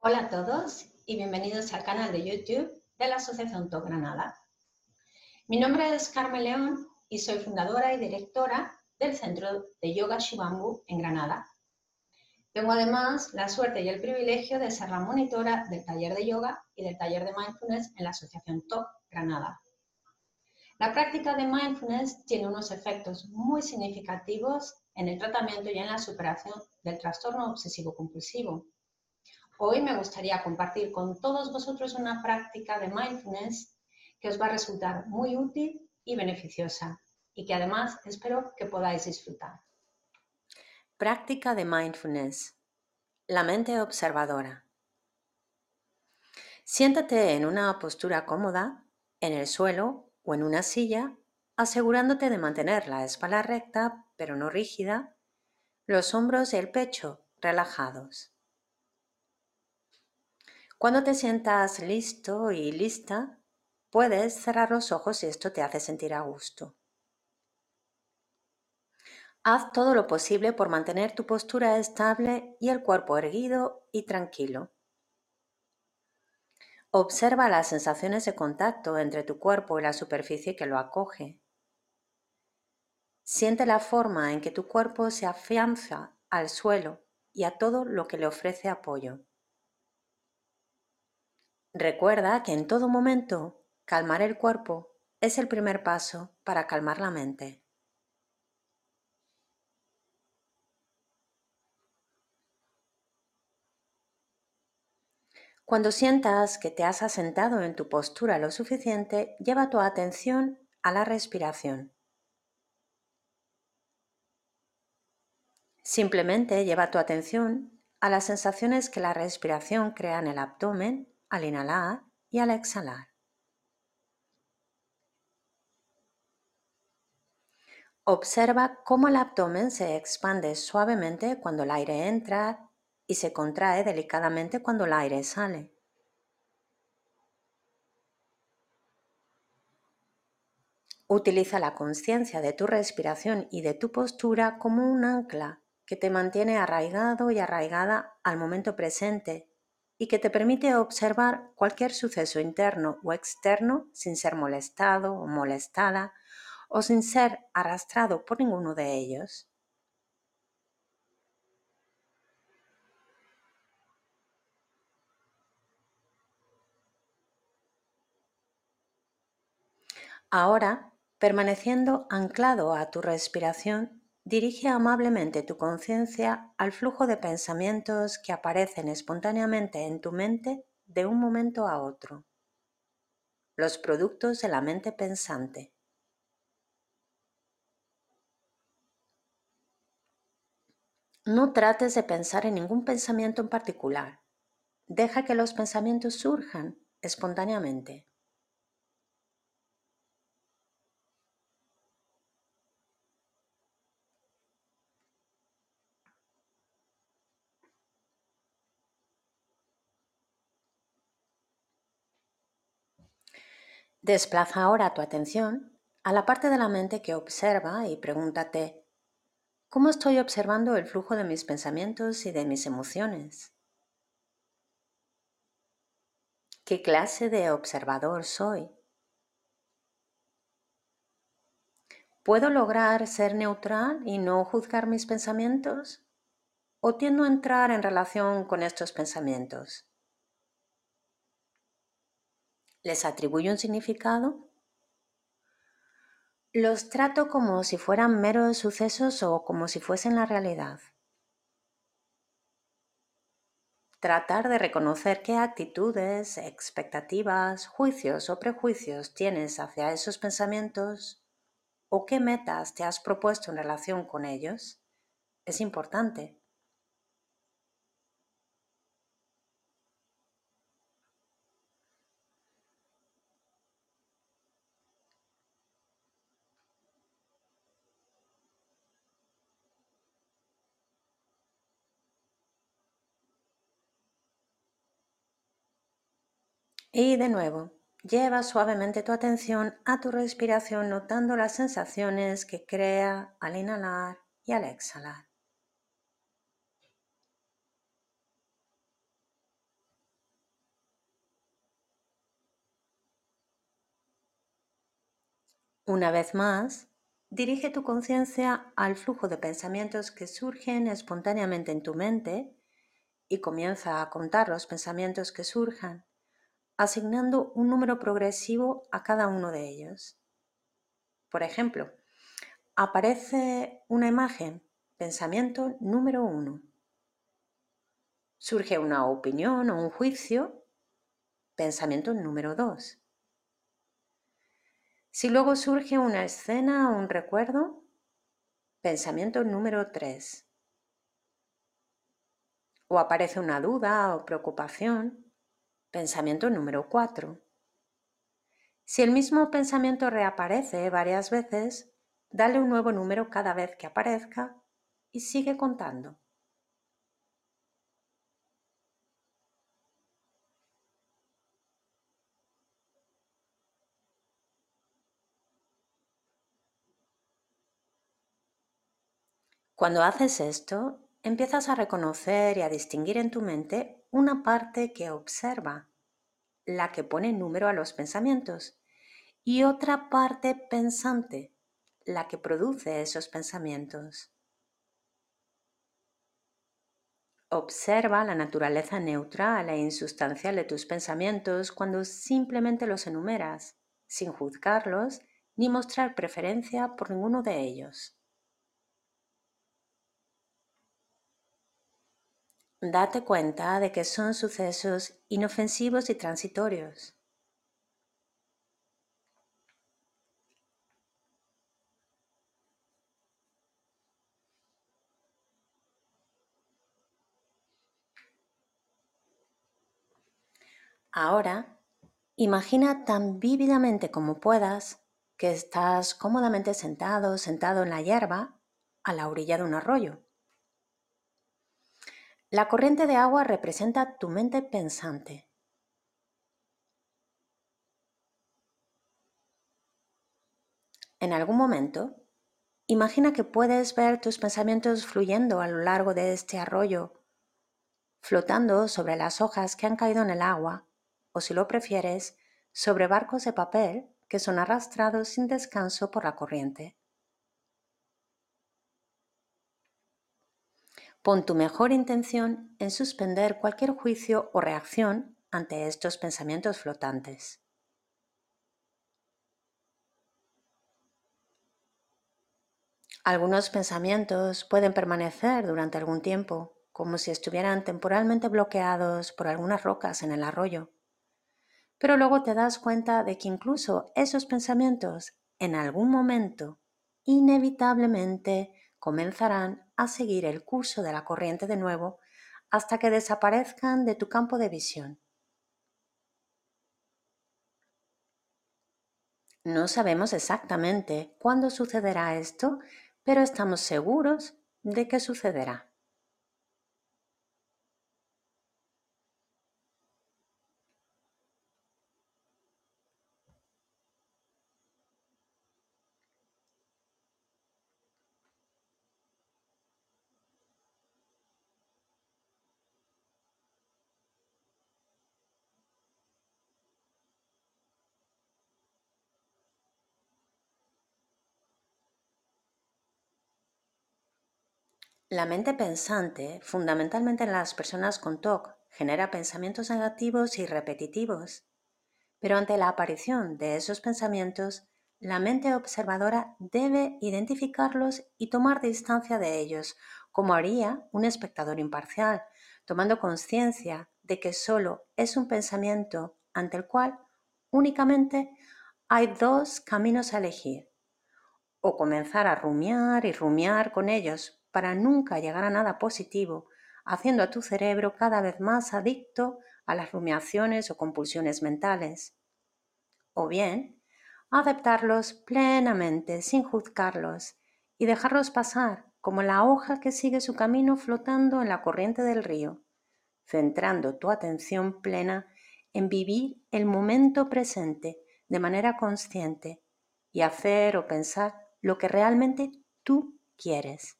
Hola a todos y bienvenidos al canal de YouTube de la Asociación Top Granada. Mi nombre es Carmen León y soy fundadora y directora del Centro de Yoga Shibambu en Granada. Tengo además la suerte y el privilegio de ser la monitora del taller de yoga y del taller de mindfulness en la Asociación Top Granada. La práctica de mindfulness tiene unos efectos muy significativos en el tratamiento y en la superación del trastorno obsesivo compulsivo, Hoy me gustaría compartir con todos vosotros una práctica de mindfulness que os va a resultar muy útil y beneficiosa y que además espero que podáis disfrutar. Práctica de mindfulness. La mente observadora. Siéntate en una postura cómoda, en el suelo o en una silla, asegurándote de mantener la espalda recta pero no rígida, los hombros y el pecho relajados. Cuando te sientas listo y lista, puedes cerrar los ojos si esto te hace sentir a gusto. Haz todo lo posible por mantener tu postura estable y el cuerpo erguido y tranquilo. Observa las sensaciones de contacto entre tu cuerpo y la superficie que lo acoge. Siente la forma en que tu cuerpo se afianza al suelo y a todo lo que le ofrece apoyo. Recuerda que en todo momento calmar el cuerpo es el primer paso para calmar la mente. Cuando sientas que te has asentado en tu postura lo suficiente, lleva tu atención a la respiración. Simplemente lleva tu atención a las sensaciones que la respiración crea en el abdomen al inhalar y al exhalar. Observa cómo el abdomen se expande suavemente cuando el aire entra y se contrae delicadamente cuando el aire sale. Utiliza la conciencia de tu respiración y de tu postura como un ancla que te mantiene arraigado y arraigada al momento presente y que te permite observar cualquier suceso interno o externo sin ser molestado o molestada o sin ser arrastrado por ninguno de ellos. Ahora, permaneciendo anclado a tu respiración, Dirige amablemente tu conciencia al flujo de pensamientos que aparecen espontáneamente en tu mente de un momento a otro. Los productos de la mente pensante. No trates de pensar en ningún pensamiento en particular. Deja que los pensamientos surjan espontáneamente. Desplaza ahora tu atención a la parte de la mente que observa y pregúntate, ¿cómo estoy observando el flujo de mis pensamientos y de mis emociones? ¿Qué clase de observador soy? ¿Puedo lograr ser neutral y no juzgar mis pensamientos? ¿O tiendo a entrar en relación con estos pensamientos? les atribuyo un significado, los trato como si fueran meros sucesos o como si fuesen la realidad. Tratar de reconocer qué actitudes, expectativas, juicios o prejuicios tienes hacia esos pensamientos o qué metas te has propuesto en relación con ellos es importante Y de nuevo, lleva suavemente tu atención a tu respiración notando las sensaciones que crea al inhalar y al exhalar. Una vez más, dirige tu conciencia al flujo de pensamientos que surgen espontáneamente en tu mente y comienza a contar los pensamientos que surjan asignando un número progresivo a cada uno de ellos. Por ejemplo, aparece una imagen, pensamiento número uno. Surge una opinión o un juicio, pensamiento número dos. Si luego surge una escena o un recuerdo, pensamiento número tres. O aparece una duda o preocupación, Pensamiento número 4. Si el mismo pensamiento reaparece varias veces, dale un nuevo número cada vez que aparezca y sigue contando. Cuando haces esto, empiezas a reconocer y a distinguir en tu mente una parte que observa, la que pone número a los pensamientos, y otra parte pensante, la que produce esos pensamientos. Observa la naturaleza neutral e insustancial de tus pensamientos cuando simplemente los enumeras, sin juzgarlos ni mostrar preferencia por ninguno de ellos. date cuenta de que son sucesos inofensivos y transitorios. Ahora, imagina tan vívidamente como puedas que estás cómodamente sentado, sentado en la hierba, a la orilla de un arroyo. La corriente de agua representa tu mente pensante. En algún momento, imagina que puedes ver tus pensamientos fluyendo a lo largo de este arroyo, flotando sobre las hojas que han caído en el agua, o si lo prefieres, sobre barcos de papel que son arrastrados sin descanso por la corriente. con tu mejor intención en suspender cualquier juicio o reacción ante estos pensamientos flotantes. Algunos pensamientos pueden permanecer durante algún tiempo, como si estuvieran temporalmente bloqueados por algunas rocas en el arroyo. Pero luego te das cuenta de que incluso esos pensamientos, en algún momento, inevitablemente comenzarán a seguir el curso de la corriente de nuevo hasta que desaparezcan de tu campo de visión. No sabemos exactamente cuándo sucederá esto, pero estamos seguros de que sucederá. La mente pensante, fundamentalmente en las personas con TOC, genera pensamientos negativos y repetitivos. Pero ante la aparición de esos pensamientos, la mente observadora debe identificarlos y tomar distancia de ellos, como haría un espectador imparcial, tomando conciencia de que solo es un pensamiento ante el cual únicamente hay dos caminos a elegir, o comenzar a rumiar y rumiar con ellos para nunca llegar a nada positivo, haciendo a tu cerebro cada vez más adicto a las rumiaciones o compulsiones mentales. O bien, aceptarlos plenamente sin juzgarlos y dejarlos pasar como la hoja que sigue su camino flotando en la corriente del río, centrando tu atención plena en vivir el momento presente de manera consciente y hacer o pensar lo que realmente tú quieres.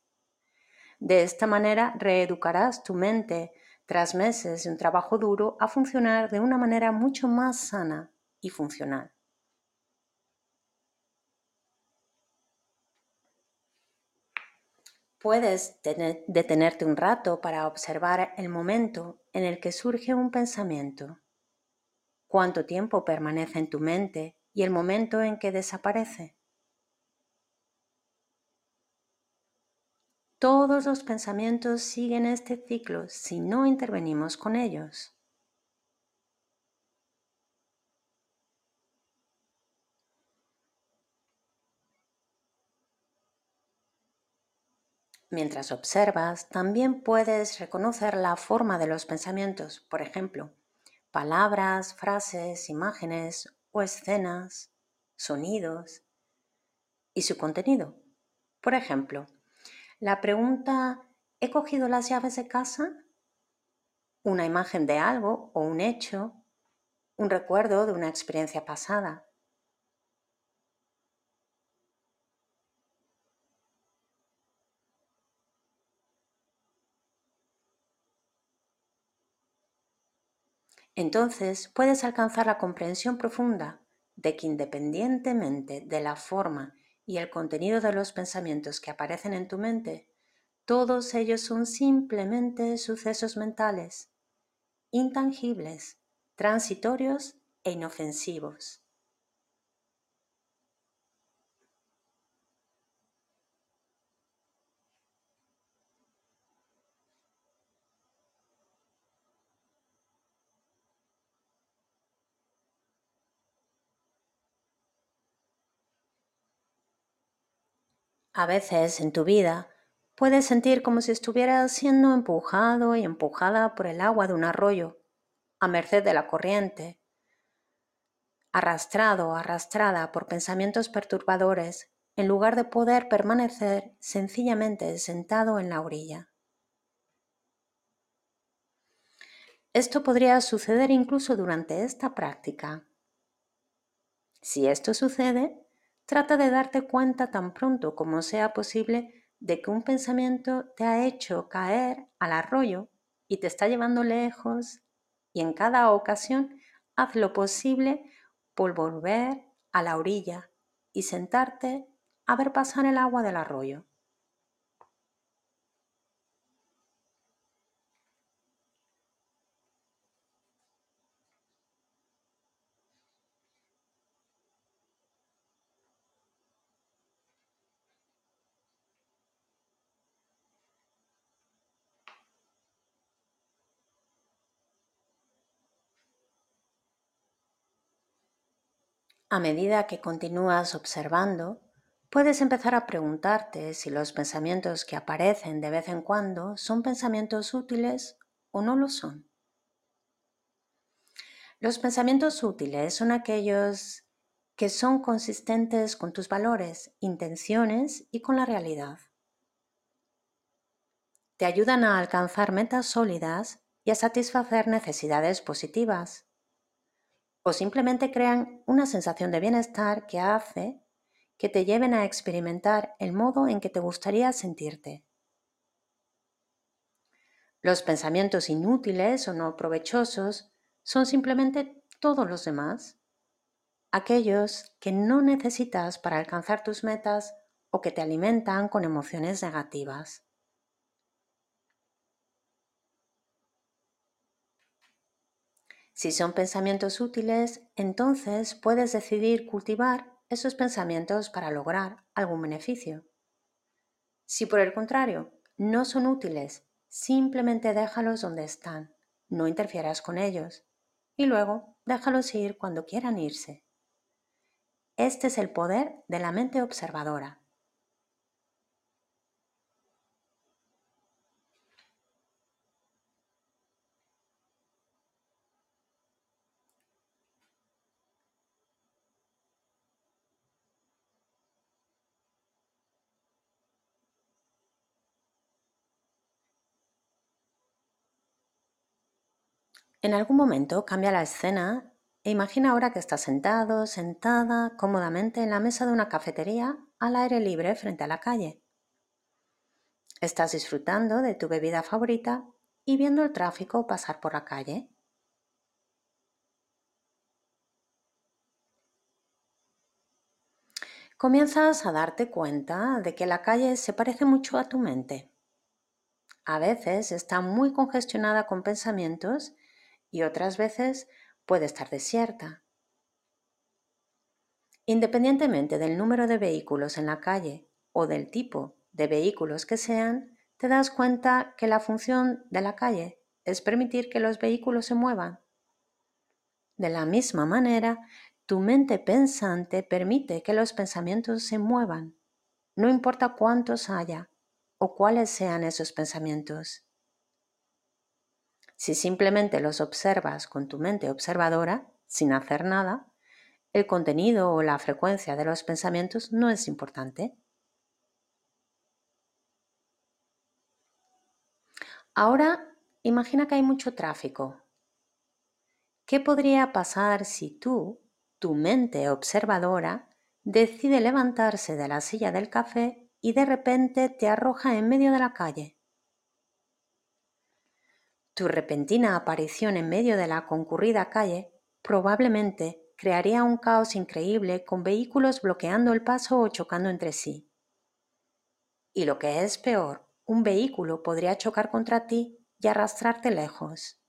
De esta manera reeducarás tu mente tras meses de un trabajo duro a funcionar de una manera mucho más sana y funcional. Puedes detenerte un rato para observar el momento en el que surge un pensamiento, cuánto tiempo permanece en tu mente y el momento en que desaparece. Todos los pensamientos siguen este ciclo si no intervenimos con ellos. Mientras observas, también puedes reconocer la forma de los pensamientos, por ejemplo, palabras, frases, imágenes o escenas, sonidos y su contenido. Por ejemplo, la pregunta, ¿he cogido las llaves de casa? Una imagen de algo o un hecho, un recuerdo de una experiencia pasada. Entonces puedes alcanzar la comprensión profunda de que independientemente de la forma y el contenido de los pensamientos que aparecen en tu mente, todos ellos son simplemente sucesos mentales, intangibles, transitorios e inofensivos. A veces en tu vida puedes sentir como si estuvieras siendo empujado y empujada por el agua de un arroyo, a merced de la corriente, arrastrado o arrastrada por pensamientos perturbadores en lugar de poder permanecer sencillamente sentado en la orilla. Esto podría suceder incluso durante esta práctica. Si esto sucede, Trata de darte cuenta tan pronto como sea posible de que un pensamiento te ha hecho caer al arroyo y te está llevando lejos y en cada ocasión haz lo posible por volver a la orilla y sentarte a ver pasar el agua del arroyo. A medida que continúas observando, puedes empezar a preguntarte si los pensamientos que aparecen de vez en cuando son pensamientos útiles o no lo son. Los pensamientos útiles son aquellos que son consistentes con tus valores, intenciones y con la realidad. Te ayudan a alcanzar metas sólidas y a satisfacer necesidades positivas o simplemente crean una sensación de bienestar que hace que te lleven a experimentar el modo en que te gustaría sentirte. Los pensamientos inútiles o no provechosos son simplemente todos los demás, aquellos que no necesitas para alcanzar tus metas o que te alimentan con emociones negativas. Si son pensamientos útiles, entonces puedes decidir cultivar esos pensamientos para lograr algún beneficio. Si por el contrario no son útiles, simplemente déjalos donde están, no interfieras con ellos y luego déjalos ir cuando quieran irse. Este es el poder de la mente observadora. En algún momento cambia la escena e imagina ahora que estás sentado, sentada, cómodamente en la mesa de una cafetería al aire libre frente a la calle. Estás disfrutando de tu bebida favorita y viendo el tráfico pasar por la calle. Comienzas a darte cuenta de que la calle se parece mucho a tu mente. A veces está muy congestionada con pensamientos y otras veces puede estar desierta. Independientemente del número de vehículos en la calle o del tipo de vehículos que sean, te das cuenta que la función de la calle es permitir que los vehículos se muevan. De la misma manera, tu mente pensante permite que los pensamientos se muevan, no importa cuántos haya o cuáles sean esos pensamientos. Si simplemente los observas con tu mente observadora, sin hacer nada, el contenido o la frecuencia de los pensamientos no es importante. Ahora, imagina que hay mucho tráfico. ¿Qué podría pasar si tú, tu mente observadora, decide levantarse de la silla del café y de repente te arroja en medio de la calle? Tu repentina aparición en medio de la concurrida calle probablemente crearía un caos increíble con vehículos bloqueando el paso o chocando entre sí. Y lo que es peor, un vehículo podría chocar contra ti y arrastrarte lejos.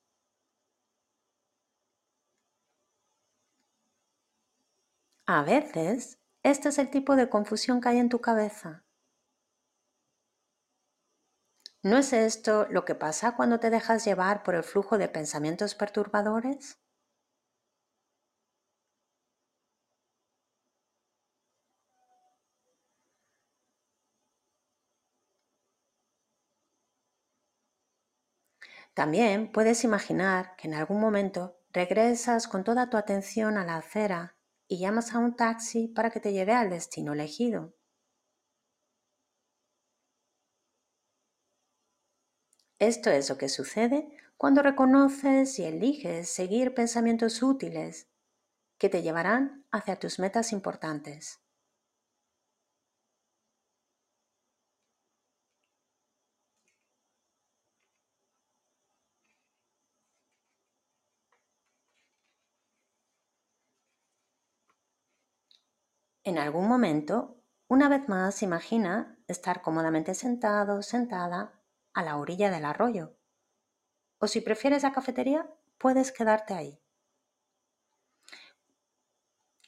A veces, este es el tipo de confusión que hay en tu cabeza. ¿No es esto lo que pasa cuando te dejas llevar por el flujo de pensamientos perturbadores? También puedes imaginar que en algún momento regresas con toda tu atención a la acera y llamas a un taxi para que te lleve al destino elegido. Esto es lo que sucede cuando reconoces y eliges seguir pensamientos útiles que te llevarán hacia tus metas importantes. En algún momento, una vez más, imagina estar cómodamente sentado, sentada a la orilla del arroyo. O si prefieres la cafetería, puedes quedarte ahí.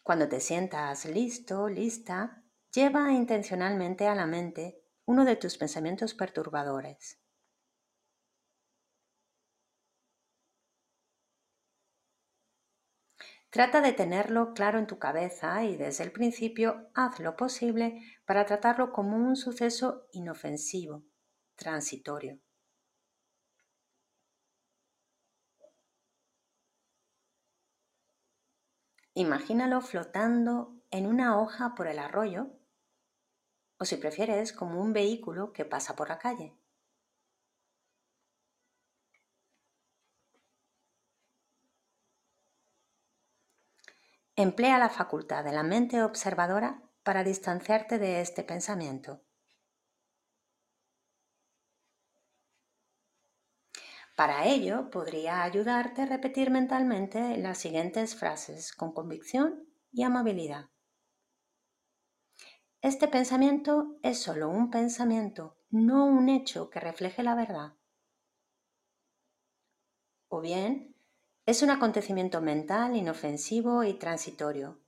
Cuando te sientas listo, lista, lleva intencionalmente a la mente uno de tus pensamientos perturbadores. Trata de tenerlo claro en tu cabeza y desde el principio haz lo posible para tratarlo como un suceso inofensivo, transitorio Imagínalo flotando en una hoja por el arroyo o si prefieres como un vehículo que pasa por la calle. Emplea la facultad de la mente observadora para distanciarte de este pensamiento. Para ello, podría ayudarte a repetir mentalmente las siguientes frases con convicción y amabilidad. Este pensamiento es solo un pensamiento, no un hecho que refleje la verdad. O bien, es un acontecimiento mental inofensivo y transitorio.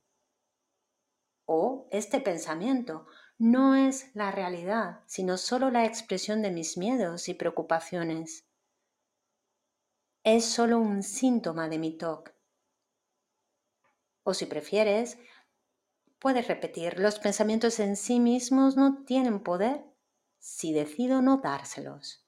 O este pensamiento no es la realidad, sino solo la expresión de mis miedos y preocupaciones es solo un síntoma de mi TOC. O si prefieres, puedes repetir, los pensamientos en sí mismos no tienen poder si decido no dárselos.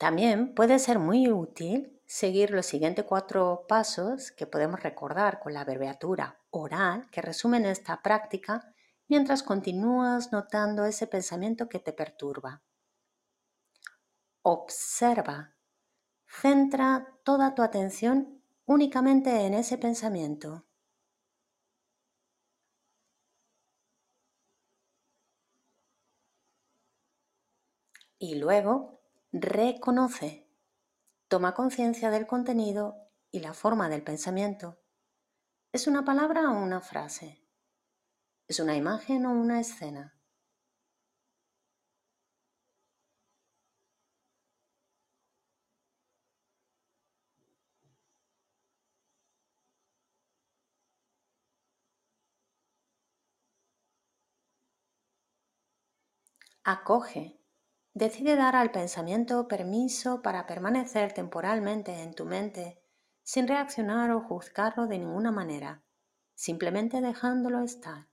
También puede ser muy útil seguir los siguientes cuatro pasos que podemos recordar con la abreviatura oral que resumen esta práctica mientras continúas notando ese pensamiento que te perturba. Observa. Centra toda tu atención únicamente en ese pensamiento. Y luego reconoce, toma conciencia del contenido y la forma del pensamiento. ¿Es una palabra o una frase? ¿Es una imagen o una escena? Acoge decide dar al pensamiento permiso para permanecer temporalmente en tu mente sin reaccionar o juzgarlo de ninguna manera, simplemente dejándolo estar.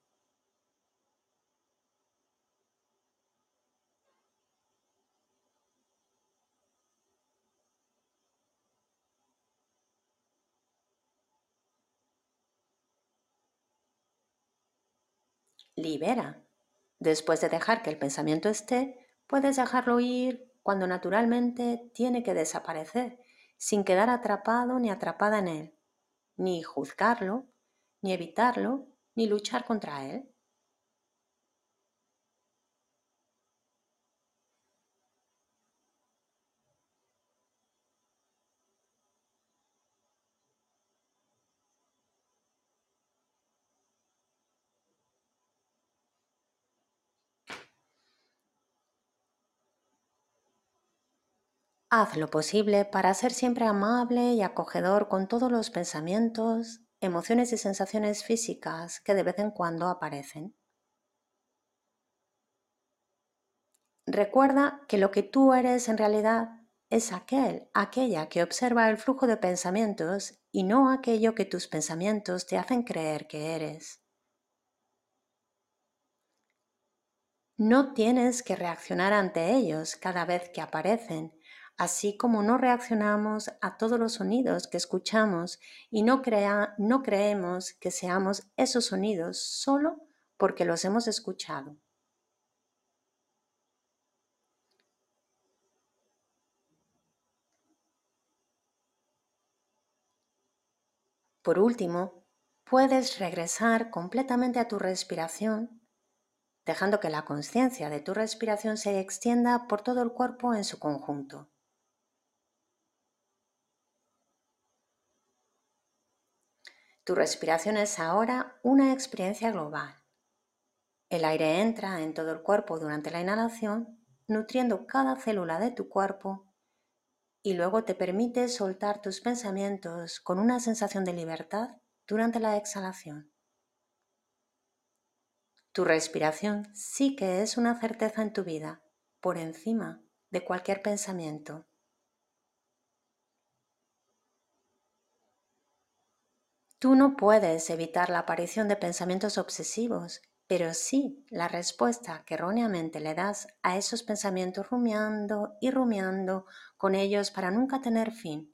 Libera. Después de dejar que el pensamiento esté, Puedes dejarlo ir cuando naturalmente tiene que desaparecer, sin quedar atrapado ni atrapada en él, ni juzgarlo, ni evitarlo, ni luchar contra él. Haz lo posible para ser siempre amable y acogedor con todos los pensamientos, emociones y sensaciones físicas que de vez en cuando aparecen. Recuerda que lo que tú eres en realidad es aquel, aquella que observa el flujo de pensamientos y no aquello que tus pensamientos te hacen creer que eres. No tienes que reaccionar ante ellos cada vez que aparecen así como no reaccionamos a todos los sonidos que escuchamos y no, creemos que seamos esos sonidos solo porque los hemos escuchado. Por último, puedes regresar completamente a tu respiración, dejando que la conciencia de tu respiración se extienda por todo el cuerpo en su conjunto. Tu respiración es ahora una experiencia global. El aire entra en todo el cuerpo durante la inhalación, nutriendo cada célula de tu cuerpo y luego te permite soltar tus pensamientos con una sensación de libertad durante la exhalación. Tu respiración sí que es una certeza en tu vida, por encima de cualquier pensamiento. Tú no puedes evitar la aparición de pensamientos obsesivos, pero sí la respuesta que erróneamente le das a esos pensamientos rumiando y rumiando con ellos para nunca tener fin,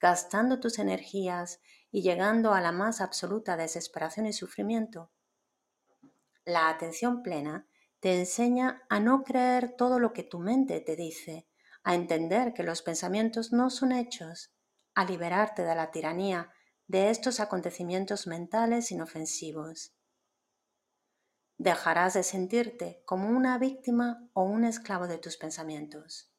gastando tus energías y llegando a la más absoluta desesperación y sufrimiento. La atención plena te enseña a no creer todo lo que tu mente te dice, a entender que los pensamientos no son hechos, a liberarte de la tiranía de estos acontecimientos mentales inofensivos. Dejarás de sentirte como una víctima o un esclavo de tus pensamientos.